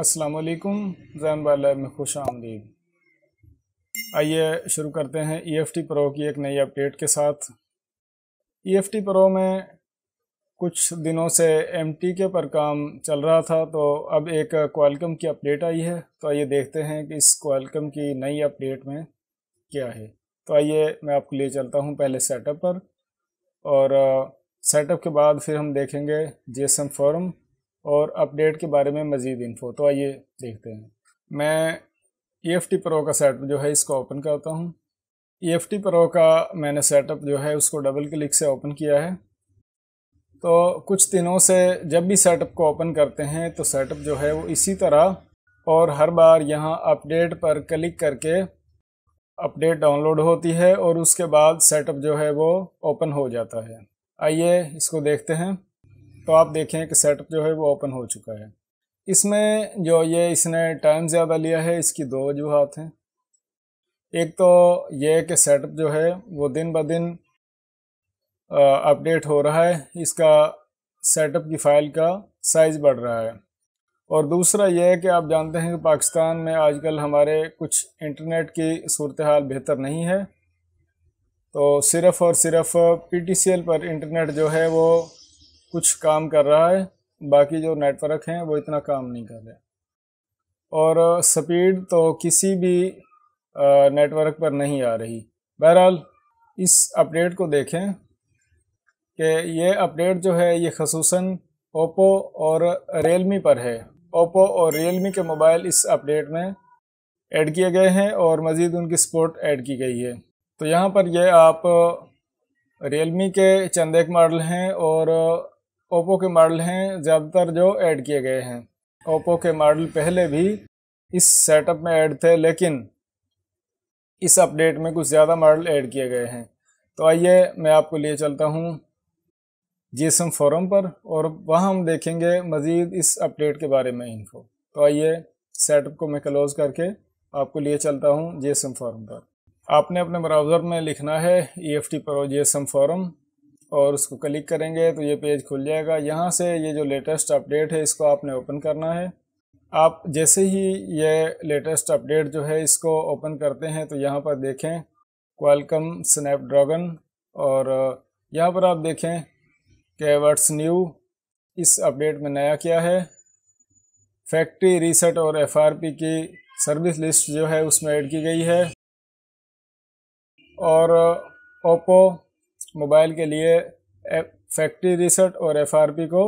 असलकुम जैन लैब में खुश आमदीद आइए शुरू करते हैं ई एफ टी प्रो की एक नई अपडेट के साथ ई एफ टी प्रो में कुछ दिनों से एम टी के पर काम चल रहा था तो अब एक क्वालकम की अपडेट आई है तो आइए देखते हैं कि इस क्वालकम की नई अपडेट में क्या है तो आइए मैं आपको ले चलता हूँ पहले सेटअप पर और सेटअप के बाद फिर हम देखेंगे जे एस एम फॉरम और अपडेट के बारे में मज़ीद इन्फो तो आइए देखते हैं मैं ई एफ टी प्रो का सेटअप जो है इसको ओपन करता हूँ ई एफ टी प्रो का मैंने सेटअप जो है उसको डबल क्लिक से ओपन किया है तो कुछ दिनों से जब भी सेटअप को ओपन करते हैं तो सेटअप जो है वो इसी तरह और हर बार यहाँ अपडेट पर क्लिक करके अपडेट डाउनलोड होती है और उसके बाद सेटअप जो है वो ओपन हो जाता है आइए इसको देखते हैं तो आप देखें कि सेटअप जो है वो ओपन हो चुका है इसमें जो ये इसने टाइम ज़्यादा लिया है इसकी दो वजूहत हैं एक तो ये कि सेटअप जो है वो दिन ब दिन अपडेट हो रहा है इसका सेटअप की फ़ाइल का साइज़ बढ़ रहा है और दूसरा यह है कि आप जानते हैं कि पाकिस्तान में आजकल हमारे कुछ इंटरनेट की सूरत हाल बेहतर नहीं है तो सिर्फ़ और सिर्फ पी टी सी एल पर इंटरनेट जो है वो कुछ काम कर रहा है बाकी जो नेटवर्क हैं वो इतना काम नहीं कर रहे और स्पीड तो किसी भी नेटवर्क पर नहीं आ रही बहरहाल इस अपडेट को देखें कि ये अपडेट जो है ये खसूस ओप्पो और रियलमी पर है ओप्पो और रियलमी के मोबाइल इस अपडेट में ऐड किए गए हैं और मज़ीद उनकी सपोर्ट ऐड की गई है तो यहाँ पर ये आप रियलमी के चंदेक मॉडल हैं और ओप्पो के मॉडल हैं ज़्यादातर जो ऐड किए गए हैं ओप्पो के मॉडल पहले भी इस सेटअप में ऐड थे लेकिन इस अपडेट में कुछ ज़्यादा मॉडल ऐड किए गए हैं तो आइए मैं आपको लिए चलता हूँ जीएसएम फोरम पर और वहाँ हम देखेंगे मज़ीद इस अपडेट के बारे में इन्फो तो आइए सेटअप को मैं क्लोज़ करके आपको लिए चलता हूँ जीएसएम फोरम पर आपने अपने ब्राउज़र में लिखना है E F T pro G S M forum और उसको क्लिक करेंगे तो ये पेज खुल जाएगा यहाँ से ये जो लेटेस्ट अपडेट है इसको आपने ओपन करना है आप जैसे ही ये लेटेस्ट अपडेट जो है इसको ओपन करते हैं तो यहाँ पर देखें क्वालकम स्नैपड्रैगन और यहाँ पर आप देखें कि वर्ड्स न्यू इस अपडेट में नया क्या है फैक्ट्री रीसेट और एफआरपी की सर्विस लिस्ट जो है उसमें ऐड की गई है और ओप्पो मोबाइल के लिए फैक्ट्री रिसर्ट और एफआरपी को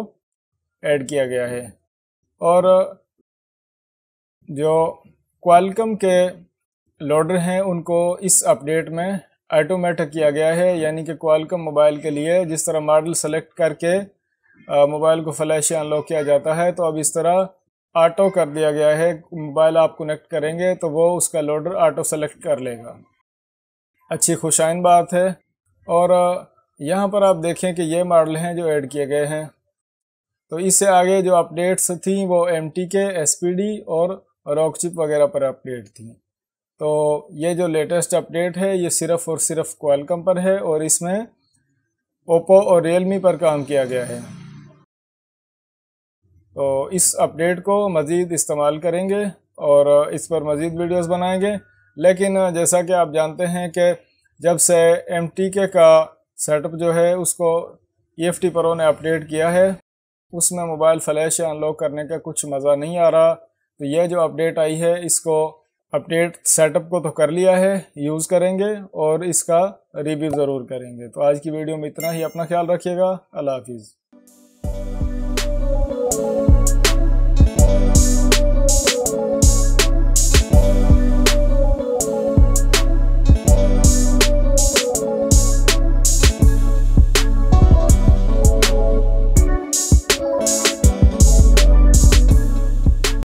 ऐड किया गया है और जो क्वालकम के लोडर हैं उनको इस अपडेट में ऑटोमेटिक किया गया है यानी कि क्वालकम मोबाइल के लिए जिस तरह मॉडल सेलेक्ट करके मोबाइल को फ्लैश अनलॉक किया जाता है तो अब इस तरह ऑटो कर दिया गया है मोबाइल आप कनेक्ट करेंगे तो वो उसका लोडर ऑटो सेलेक्ट कर लेगा अच्छी खुशाइन बात है और यहाँ पर आप देखें कि ये मॉडल हैं जो ऐड किए गए हैं तो इससे आगे जो अपडेट्स थी वो M T K S P D और रॉकचिप वगैरह पर अपडेट थी तो ये जो लेटेस्ट अपडेट है ये सिर्फ़ और सिर्फ क्वालकम पर है और इसमें ओप्पो और रियलमी पर काम किया गया है तो इस अपडेट को मज़ीद इस्तेमाल करेंगे और इस पर मज़ीद वीडियोस बनाएंगे लेकिन जैसा कि आप जानते हैं कि जब से एम का सेटअप जो है उसको ई एफ प्रो ने अपडेट किया है उसमें मोबाइल फ्लैश अनलॉक करने का कुछ मज़ा नहीं आ रहा तो यह जो अपडेट आई है इसको अपडेट सेटअप को तो कर लिया है यूज़ करेंगे और इसका रिव्यू ज़रूर करेंगे तो आज की वीडियो में इतना ही अपना ख्याल रखिएगा अल्लाह हाफिज़